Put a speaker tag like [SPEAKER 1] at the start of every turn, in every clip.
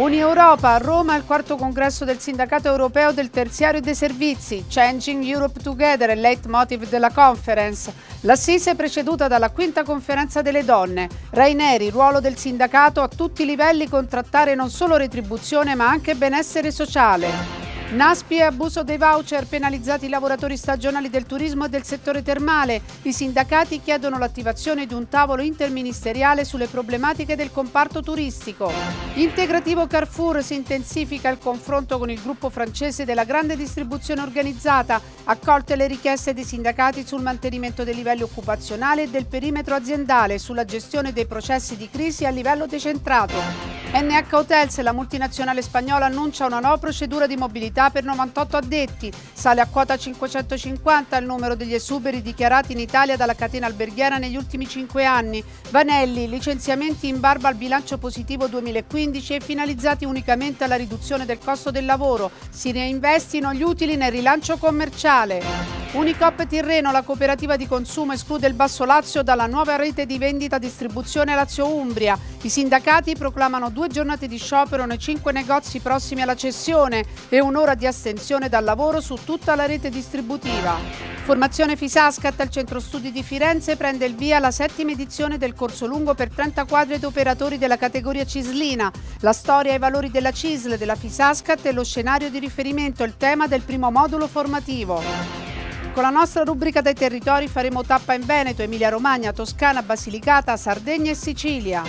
[SPEAKER 1] Un'Europa a Roma al quarto congresso del Sindacato Europeo del Terziario e dei Servizi, Changing Europe Together, il leitmotiv della conference. L'assise preceduta dalla quinta conferenza delle donne. Raineri, ruolo del sindacato a tutti i livelli contrattare non solo retribuzione ma anche benessere sociale. Naspi e abuso dei voucher penalizzati i lavoratori stagionali del turismo e del settore termale. I sindacati chiedono l'attivazione di un tavolo interministeriale sulle problematiche del comparto turistico. Integrativo Carrefour si intensifica il confronto con il gruppo francese della grande distribuzione organizzata, accolte le richieste dei sindacati sul mantenimento dei livelli occupazionali e del perimetro aziendale, sulla gestione dei processi di crisi a livello decentrato. NH Hotels, la multinazionale spagnola, annuncia una nuova procedura di mobilità per 98 addetti. Sale a quota 550 il numero degli esuberi dichiarati in Italia dalla catena alberghiera negli ultimi 5 anni. Vanelli, licenziamenti in barba al bilancio positivo 2015 e finalizzati unicamente alla riduzione del costo del lavoro. Si reinvestino gli utili nel rilancio commerciale. Unicop Tirreno, la cooperativa di consumo, esclude il Basso Lazio dalla nuova rete di vendita distribuzione Lazio Umbria. I sindacati proclamano due giornate di sciopero nei cinque negozi prossimi alla cessione e un'ora di astensione dal lavoro su tutta la rete distributiva. Formazione Fisascat al Centro Studi di Firenze prende il via la settima edizione del corso lungo per 30 quadri ed operatori della categoria Cislina. La storia e i valori della CISL, della Fisascat e lo scenario di riferimento, il tema del primo modulo formativo. Con la nostra rubrica dei territori faremo tappa in Veneto, Emilia-Romagna, Toscana, Basilicata, Sardegna e Sicilia.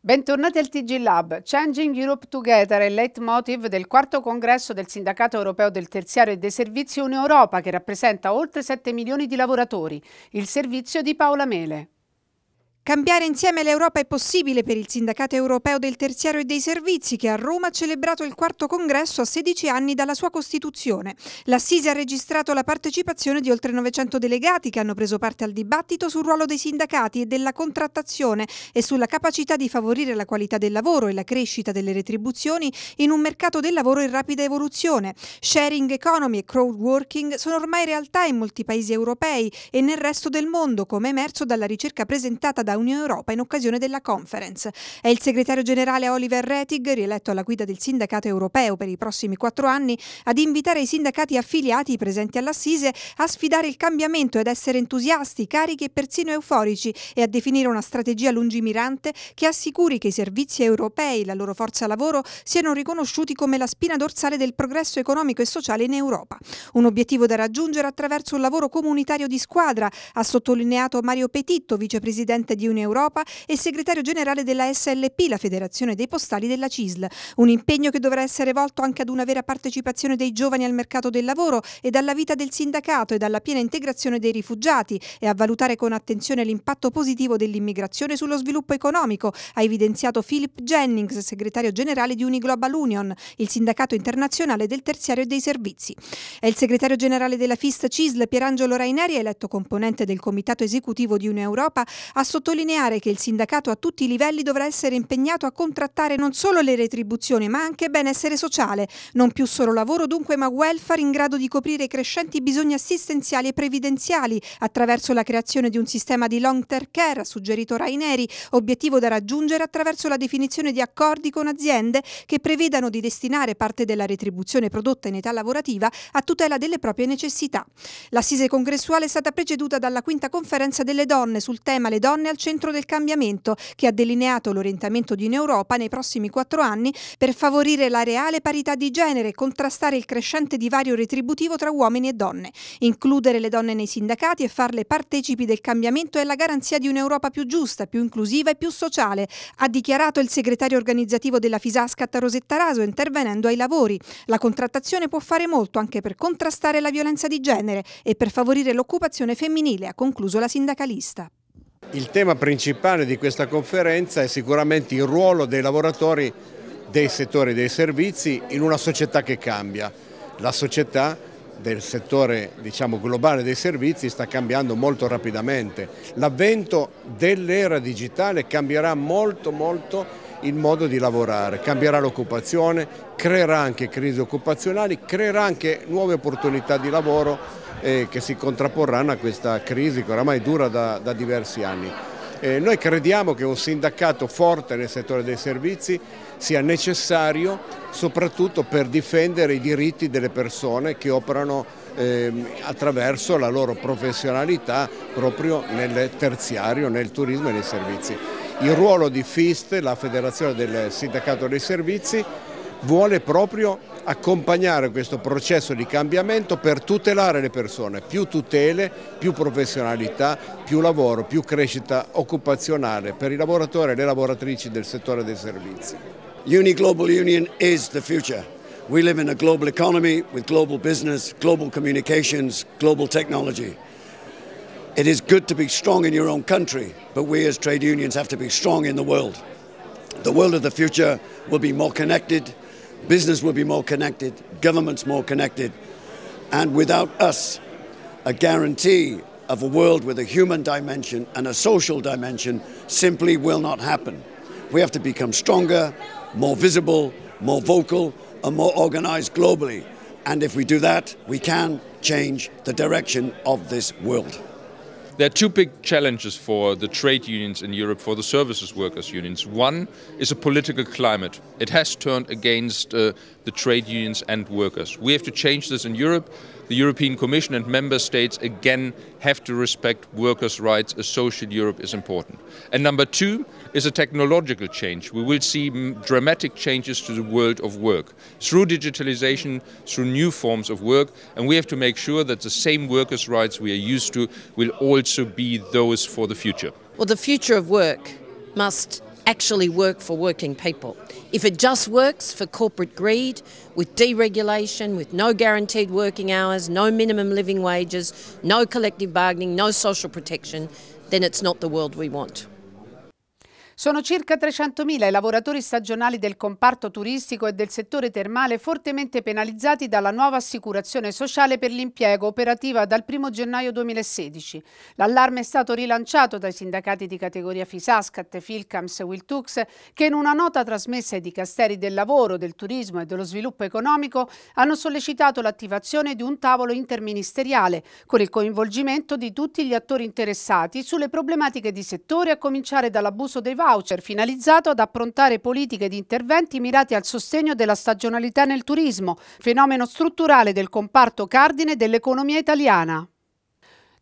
[SPEAKER 1] Bentornati al TG Lab. Changing Europe Together è il leitmotiv del quarto congresso del Sindacato Europeo del Terziario e dei Servizi Unione Europa, che rappresenta oltre 7 milioni di lavoratori. Il servizio di Paola Mele.
[SPEAKER 2] Cambiare insieme l'Europa è possibile per il Sindacato europeo del terziario e dei servizi che a Roma ha celebrato il quarto congresso a 16 anni dalla sua costituzione. L'Assise ha registrato la partecipazione di oltre 900 delegati che hanno preso parte al dibattito sul ruolo dei sindacati e della contrattazione e sulla capacità di favorire la qualità del lavoro e la crescita delle retribuzioni in un mercato del lavoro in rapida evoluzione. Sharing economy e crowd working sono ormai realtà in molti paesi europei e nel resto del mondo, come emerso dalla ricerca presentata da da Unione Europea in occasione della conference. È il segretario generale Oliver Rettig, rieletto alla guida del sindacato europeo per i prossimi quattro anni, ad invitare i sindacati affiliati presenti all'Assise a sfidare il cambiamento ed essere entusiasti, carichi e persino euforici e a definire una strategia lungimirante che assicuri che i servizi europei, e la loro forza lavoro, siano riconosciuti come la spina dorsale del progresso economico e sociale in Europa. Un obiettivo da raggiungere attraverso un lavoro comunitario di squadra, ha sottolineato Mario Petitto, vicepresidente di di Un'Europa e segretario generale della SLP, la Federazione dei Postali della CISL. Un impegno che dovrà essere volto anche ad una vera partecipazione dei giovani al mercato del lavoro e alla vita del sindacato e alla piena integrazione dei rifugiati e a valutare con attenzione l'impatto positivo dell'immigrazione sullo sviluppo economico, ha evidenziato Philip Jennings, segretario generale di Uniglobal Union, il sindacato internazionale del terziario e dei servizi. È il segretario generale della FIST CISL Pierangelo Raineri, eletto componente del comitato esecutivo di Un'Europa, ha sottolineato sottolineare che il sindacato a tutti i livelli dovrà essere impegnato a contrattare non solo le retribuzioni ma anche benessere sociale, non più solo lavoro dunque ma welfare in grado di coprire i crescenti bisogni assistenziali e previdenziali attraverso la creazione di un sistema di long term care, suggerito Raineri, obiettivo da raggiungere attraverso la definizione di accordi con aziende che prevedano di destinare parte della retribuzione prodotta in età lavorativa a tutela delle proprie necessità. L'assise congressuale è stata preceduta dalla quinta conferenza delle donne sul tema Le donne al centro del cambiamento che ha delineato l'orientamento di un'Europa nei prossimi quattro anni per favorire la reale parità di genere e contrastare il crescente divario retributivo tra uomini e donne, includere le donne nei sindacati e farle partecipi del cambiamento è la garanzia di un'Europa più giusta, più inclusiva e più sociale, ha dichiarato il segretario organizzativo della Fisascat Rosetta Raso intervenendo ai lavori. La contrattazione può fare molto anche per contrastare la violenza di genere e per favorire l'occupazione femminile, ha concluso la sindacalista.
[SPEAKER 3] Il tema principale di questa conferenza è sicuramente il ruolo dei lavoratori dei settori dei servizi in una società che cambia. La società del settore diciamo, globale dei servizi sta cambiando molto rapidamente. L'avvento dell'era digitale cambierà molto molto il modo di lavorare, cambierà l'occupazione, creerà anche crisi occupazionali, creerà anche nuove opportunità di lavoro eh, che si contrapporranno a questa crisi che oramai dura da, da diversi anni. Eh, noi crediamo che un sindacato forte nel settore dei servizi sia necessario soprattutto per difendere i diritti delle persone che operano eh, attraverso la loro professionalità proprio nel terziario, nel turismo e nei servizi. Il ruolo di FIST, la Federazione del Sindacato dei Servizi, vuole proprio accompagnare questo processo di cambiamento per tutelare le persone, più tutele, più professionalità, più lavoro, più crescita occupazionale per i lavoratori e le lavoratrici del settore dei servizi. Uniglobal Union is the future. We live in a global economy with global business, global communications, global technology. It is good to be strong in your own country, but we as trade unions have to be strong in the world. The world of the future will be more connected, business will be more connected, governments more connected, and without us, a guarantee of a world with a human dimension and a social dimension simply will not happen. We have to become stronger, more visible, more vocal, and more organized globally. And if we do that, we can change the direction of this world.
[SPEAKER 4] There are two big challenges for the trade unions in Europe, for the services workers unions. One is a political climate. It has turned against uh, the trade unions and workers. We have to change this in Europe the European Commission and member states again have to respect workers' rights. A social Europe is important. And number two is a technological change. We will see dramatic changes to the world of work through digitalization, through new forms of work, and we have to make sure that the same workers' rights we are used to will also be those for the future.
[SPEAKER 1] Well, the future of work must actually work for working people. If it just works for corporate
[SPEAKER 3] greed, with deregulation, with no guaranteed working hours, no minimum living wages, no collective bargaining, no social protection, then it's not the world we want.
[SPEAKER 1] Sono circa 300.000 i lavoratori stagionali del comparto turistico e del settore termale fortemente penalizzati dalla nuova assicurazione sociale per l'impiego operativa dal 1 gennaio 2016. L'allarme è stato rilanciato dai sindacati di categoria Fisascat, Filcams e Wiltux che in una nota trasmessa ai dicasteri del lavoro, del turismo e dello sviluppo economico hanno sollecitato l'attivazione di un tavolo interministeriale con il coinvolgimento di tutti gli attori interessati sulle problematiche di settore a cominciare dall'abuso dei vari voucher finalizzato ad approntare politiche di interventi mirati al sostegno della stagionalità nel turismo, fenomeno strutturale del comparto cardine dell'economia italiana.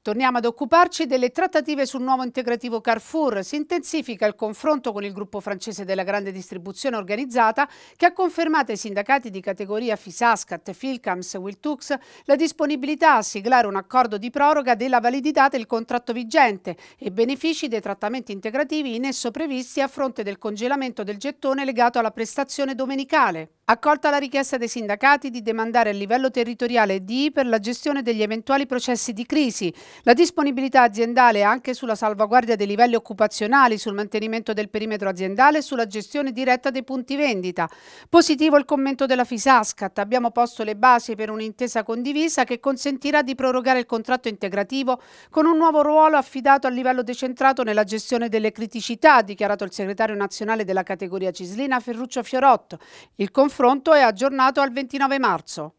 [SPEAKER 1] Torniamo ad occuparci delle trattative sul nuovo integrativo Carrefour. Si intensifica il confronto con il gruppo francese della grande distribuzione organizzata che ha confermato ai sindacati di categoria Fisascat, Filcams e Wiltux la disponibilità a siglare un accordo di proroga della validità del contratto vigente e benefici dei trattamenti integrativi in esso previsti a fronte del congelamento del gettone legato alla prestazione domenicale. Accolta la richiesta dei sindacati di demandare a livello territoriale DI per la gestione degli eventuali processi di crisi, la disponibilità aziendale anche sulla salvaguardia dei livelli occupazionali, sul mantenimento del perimetro aziendale e sulla gestione diretta dei punti vendita. Positivo il commento della Fisascat, abbiamo posto le basi per un'intesa condivisa che consentirà di prorogare il contratto integrativo con un nuovo ruolo affidato a livello decentrato nella gestione delle criticità, ha dichiarato il segretario nazionale della categoria Cislina Ferruccio Fiorotto. Il confronto confronto è aggiornato al 29 marzo.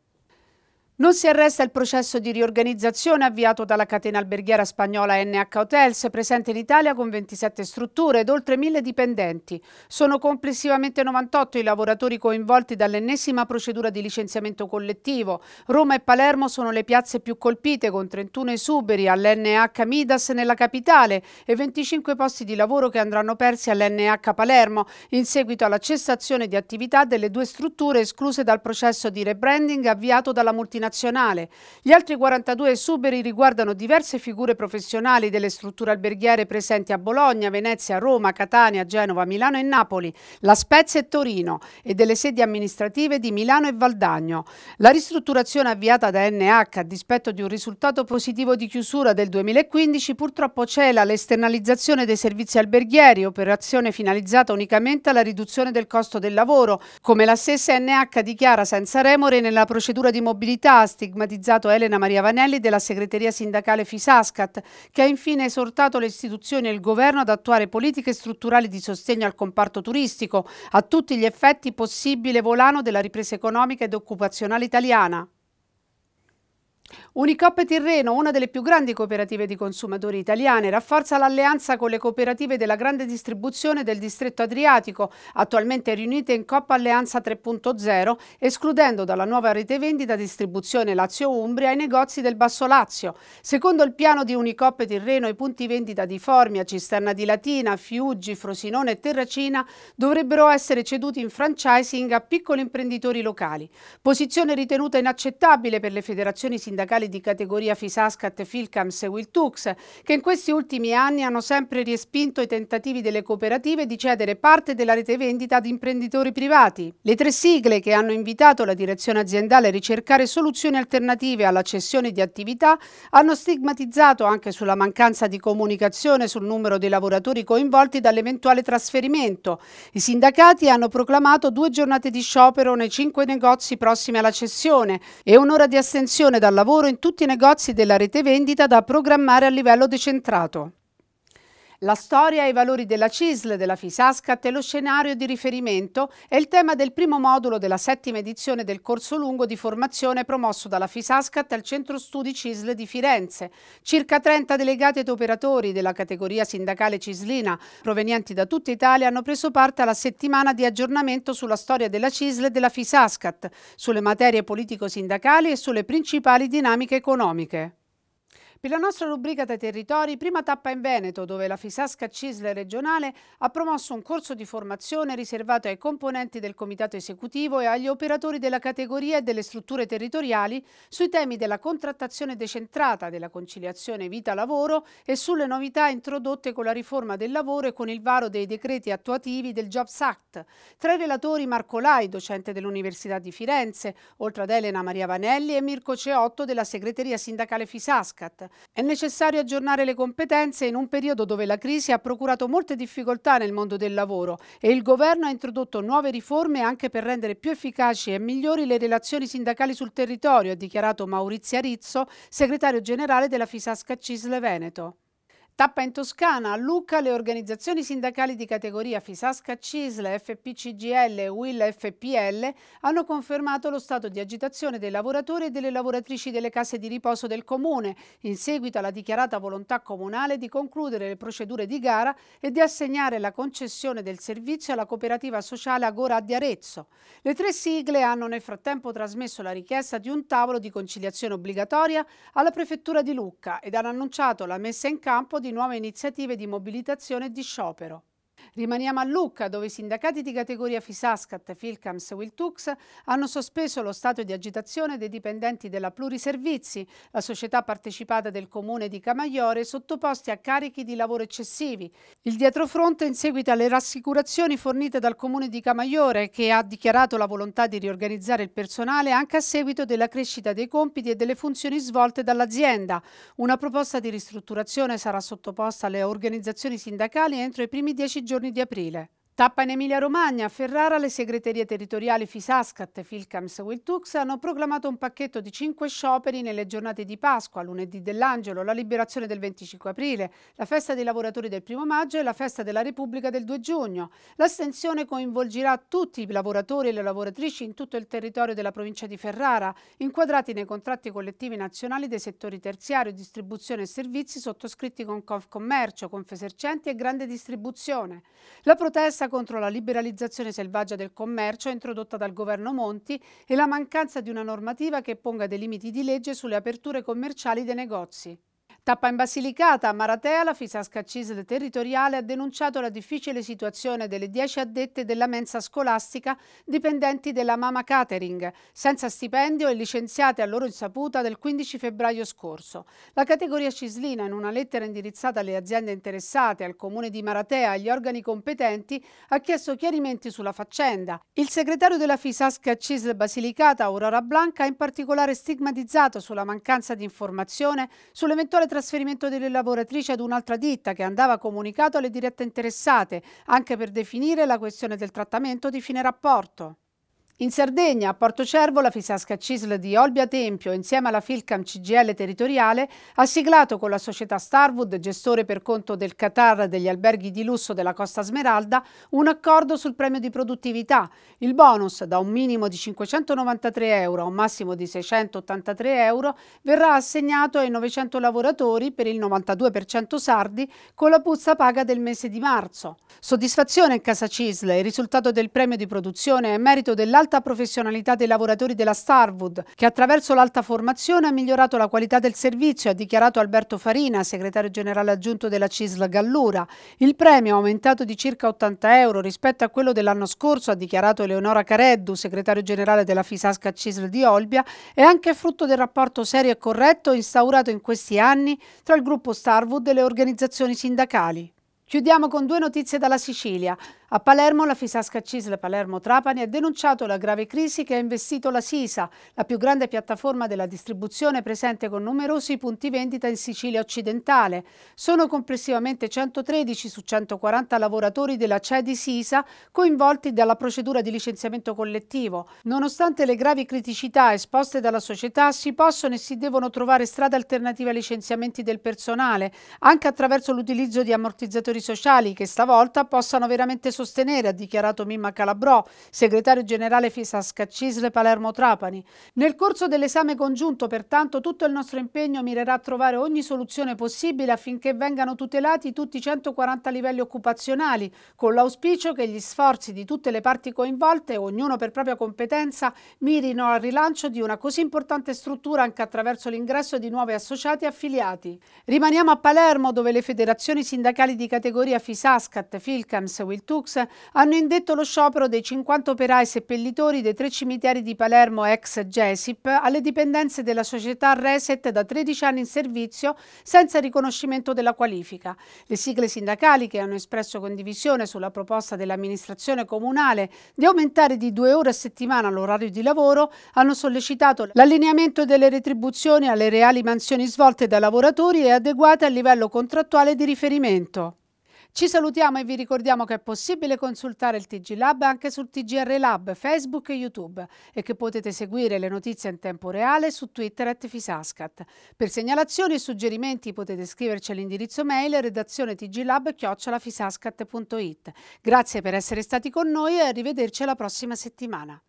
[SPEAKER 1] Non si arresta il processo di riorganizzazione avviato dalla catena alberghiera spagnola NH Hotels, presente in Italia con 27 strutture ed oltre 1000 dipendenti. Sono complessivamente 98 i lavoratori coinvolti dall'ennesima procedura di licenziamento collettivo. Roma e Palermo sono le piazze più colpite, con 31 esuberi all'NH Midas nella capitale e 25 posti di lavoro che andranno persi all'NH Palermo, in seguito alla cessazione di attività delle due strutture escluse dal processo di rebranding avviato dalla multinazionale nazionale. Gli altri 42 esuberi riguardano diverse figure professionali delle strutture alberghiere presenti a Bologna, Venezia, Roma, Catania, Genova, Milano e Napoli, La Spezia e Torino e delle sedi amministrative di Milano e Valdagno. La ristrutturazione avviata da NH a dispetto di un risultato positivo di chiusura del 2015 purtroppo cela l'esternalizzazione dei servizi alberghieri, operazione finalizzata unicamente alla riduzione del costo del lavoro, come la stessa NH dichiara senza remore nella procedura di mobilità ha stigmatizzato Elena Maria Vanelli della segreteria sindacale Fisascat, che ha infine esortato le istituzioni e il governo ad attuare politiche strutturali di sostegno al comparto turistico, a tutti gli effetti possibile volano della ripresa economica ed occupazionale italiana. Unicop Tirreno, una delle più grandi cooperative di consumatori italiane, rafforza l'alleanza con le cooperative della grande distribuzione del distretto adriatico, attualmente riunite in Coppa Alleanza 3.0, escludendo dalla nuova rete vendita distribuzione Lazio-Umbria i negozi del Basso Lazio. Secondo il piano di Unicop Tirreno, i punti vendita di Formia, Cisterna di Latina, Fiuggi, Frosinone e Terracina dovrebbero essere ceduti in franchising a piccoli imprenditori locali. Posizione ritenuta inaccettabile per le federazioni sindacali editoriali di categoria Fisascat, Filcams e Wiltux, che in questi ultimi anni hanno sempre respinto i tentativi delle cooperative di cedere parte della rete vendita ad imprenditori privati. Le tre sigle che hanno invitato la direzione aziendale a ricercare soluzioni alternative alla cessione di attività hanno stigmatizzato anche sulla mancanza di comunicazione sul numero dei lavoratori coinvolti dall'eventuale trasferimento. I sindacati hanno proclamato due giornate di sciopero nei cinque negozi prossimi alla cessione e un'ora di astensione dal lavoro in tutti i negozi della rete vendita da programmare a livello decentrato. La storia e i valori della CISL della Fisascat e lo scenario di riferimento è il tema del primo modulo della settima edizione del corso lungo di formazione promosso dalla Fisascat al Centro Studi CISL di Firenze. Circa 30 delegati ed operatori della categoria sindacale cislina provenienti da tutta Italia hanno preso parte alla settimana di aggiornamento sulla storia della CISL e della Fisascat, sulle materie politico-sindacali e sulle principali dinamiche economiche. Per la nostra rubrica dei territori, prima tappa in Veneto, dove la Fisasca Cisle regionale ha promosso un corso di formazione riservato ai componenti del comitato esecutivo e agli operatori della categoria e delle strutture territoriali sui temi della contrattazione decentrata, della conciliazione vita-lavoro e sulle novità introdotte con la riforma del lavoro e con il varo dei decreti attuativi del Jobs Act. Tra i relatori Marco Lai, docente dell'Università di Firenze, oltre ad Elena Maria Vanelli e Mirko Ceotto della segreteria sindacale Fisascat. È necessario aggiornare le competenze in un periodo dove la crisi ha procurato molte difficoltà nel mondo del lavoro e il governo ha introdotto nuove riforme anche per rendere più efficaci e migliori le relazioni sindacali sul territorio, ha dichiarato Maurizio Arizzo, segretario generale della Fisasca Cisle Veneto. Tappa in Toscana, a Lucca le organizzazioni sindacali di categoria Fisasca Cisle, FPCGL e Will FPL hanno confermato lo stato di agitazione dei lavoratori e delle lavoratrici delle case di riposo del Comune, in seguito alla dichiarata volontà comunale di concludere le procedure di gara e di assegnare la concessione del servizio alla cooperativa sociale Agora di Arezzo. Le tre sigle hanno nel frattempo trasmesso la richiesta di un tavolo di conciliazione obbligatoria alla Prefettura di Lucca ed hanno annunciato la messa in campo di di nuove iniziative di mobilitazione e di sciopero. Rimaniamo a Lucca, dove i sindacati di categoria Fisascat, Filcams e Wiltux hanno sospeso lo stato di agitazione dei dipendenti della Pluriservizi, la società partecipata del comune di Camaiore, sottoposti a carichi di lavoro eccessivi. Il dietrofronte in seguito alle rassicurazioni fornite dal comune di Camaiore, che ha dichiarato la volontà di riorganizzare il personale anche a seguito della crescita dei compiti e delle funzioni svolte dall'azienda. Una proposta di ristrutturazione sarà sottoposta alle organizzazioni sindacali entro i primi dieci giorni giorni di aprile. Tappa in Emilia-Romagna, a Ferrara le segreterie territoriali Fisascat e Filcams Wiltux hanno proclamato un pacchetto di cinque scioperi nelle giornate di Pasqua, lunedì dell'Angelo, la liberazione del 25 aprile, la festa dei lavoratori del 1 maggio e la festa della Repubblica del 2 giugno. L'astensione coinvolgerà tutti i lavoratori e le lavoratrici in tutto il territorio della provincia di Ferrara, inquadrati nei contratti collettivi nazionali dei settori terziario, distribuzione e servizi sottoscritti con Confcommercio, Confesercenti e Grande Distribuzione. La protesta contro la liberalizzazione selvaggia del commercio introdotta dal governo Monti e la mancanza di una normativa che ponga dei limiti di legge sulle aperture commerciali dei negozi. Tappa in Basilicata, a Maratea, la Fisasca Cisle territoriale ha denunciato la difficile situazione delle 10 addette della mensa scolastica dipendenti della Mama Catering, senza stipendio e licenziate a loro insaputa del 15 febbraio scorso. La categoria cislina, in una lettera indirizzata alle aziende interessate, al comune di Maratea e agli organi competenti, ha chiesto chiarimenti sulla faccenda. Il segretario della Fisasca Cisle Basilicata, Aurora Blanca, ha in particolare stigmatizzato sulla mancanza di informazione sull'eventuale trasferimento delle lavoratrici ad un'altra ditta che andava comunicato alle dirette interessate, anche per definire la questione del trattamento di fine rapporto. In Sardegna, a Porto Cervo, la Fisasca Cisl di Olbia Tempio, insieme alla Filcam CGL territoriale, ha siglato con la società Starwood, gestore per conto del Qatar degli alberghi di lusso della Costa Smeralda, un accordo sul premio di produttività. Il bonus, da un minimo di 593 euro a un massimo di 683 euro, verrà assegnato ai 900 lavoratori per il 92% sardi con la puzza paga del mese di marzo. Soddisfazione in casa Cisl, il risultato del premio di produzione è merito dell'altro l'alta professionalità dei lavoratori della Starwood, che attraverso l'alta formazione ha migliorato la qualità del servizio, ha dichiarato Alberto Farina, segretario generale aggiunto della CISL Gallura. Il premio è aumentato di circa 80 euro rispetto a quello dell'anno scorso, ha dichiarato Eleonora Careddu, segretario generale della Fisasca CISL di Olbia, e anche frutto del rapporto serio e corretto instaurato in questi anni tra il gruppo Starwood e le organizzazioni sindacali. Chiudiamo con due notizie dalla Sicilia. A Palermo la Fisasca Cisle Palermo Trapani ha denunciato la grave crisi che ha investito la Sisa, la più grande piattaforma della distribuzione presente con numerosi punti vendita in Sicilia occidentale. Sono complessivamente 113 su 140 lavoratori della CEDI Sisa coinvolti dalla procedura di licenziamento collettivo. Nonostante le gravi criticità esposte dalla società, si possono e si devono trovare strade alternative ai licenziamenti del personale, anche attraverso l'utilizzo di ammortizzatori sociali che stavolta possano veramente sostenere sostenere, ha dichiarato Mimma Calabrò, segretario generale Fisasca Cisle Palermo Trapani. Nel corso dell'esame congiunto, pertanto, tutto il nostro impegno mirerà a trovare ogni soluzione possibile affinché vengano tutelati tutti i 140 livelli occupazionali, con l'auspicio che gli sforzi di tutte le parti coinvolte, ognuno per propria competenza, mirino al rilancio di una così importante struttura anche attraverso l'ingresso di nuovi associati e affiliati. Rimaniamo a Palermo, dove le federazioni sindacali di categoria Fisascat, Filcams, Wiltux hanno indetto lo sciopero dei 50 operai seppellitori dei tre cimiteri di Palermo ex GESIP alle dipendenze della società Reset da 13 anni in servizio senza riconoscimento della qualifica. Le sigle sindacali che hanno espresso condivisione sulla proposta dell'amministrazione comunale di aumentare di due ore a settimana l'orario di lavoro hanno sollecitato l'allineamento delle retribuzioni alle reali mansioni svolte dai lavoratori e adeguate al livello contrattuale di riferimento. Ci salutiamo e vi ricordiamo che è possibile consultare il TG Lab anche sul TGR Lab, Facebook e YouTube e che potete seguire le notizie in tempo reale su Twitter at Fisascat. Per segnalazioni e suggerimenti potete scriverci all'indirizzo mail redazione tglab.fisascat.it. Grazie per essere stati con noi e arrivederci alla prossima settimana.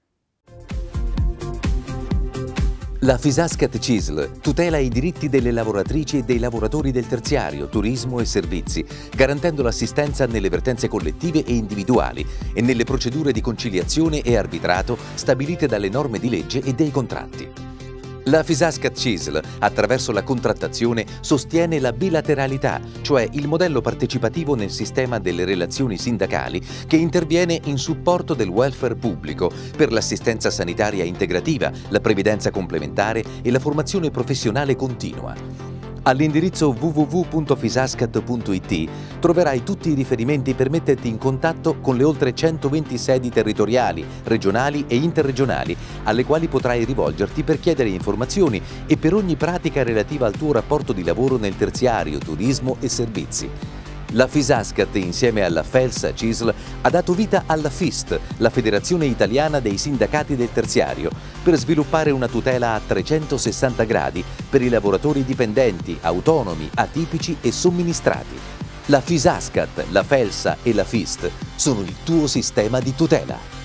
[SPEAKER 4] La Fisascat CISL tutela i diritti delle lavoratrici e dei lavoratori del terziario, turismo e servizi, garantendo l'assistenza nelle vertenze collettive e individuali e nelle procedure di conciliazione e arbitrato stabilite dalle norme di legge e dei contratti. La Fisasca CISL, attraverso la contrattazione, sostiene la bilateralità, cioè il modello partecipativo nel sistema delle relazioni sindacali che interviene in supporto del welfare pubblico per l'assistenza sanitaria integrativa, la previdenza complementare e la formazione professionale continua. All'indirizzo www.fisascat.it troverai tutti i riferimenti per metterti in contatto con le oltre 120 sedi territoriali, regionali e interregionali, alle quali potrai rivolgerti per chiedere informazioni e per ogni pratica relativa al tuo rapporto di lavoro nel terziario, turismo e servizi. La Fisascat, insieme alla Felsa Cisl, ha dato vita alla FIST, la Federazione Italiana dei Sindacati del Terziario, per sviluppare una tutela a 360 gradi per i lavoratori dipendenti, autonomi, atipici e somministrati. La Fisascat, la Felsa e la FIST
[SPEAKER 2] sono il tuo sistema di tutela.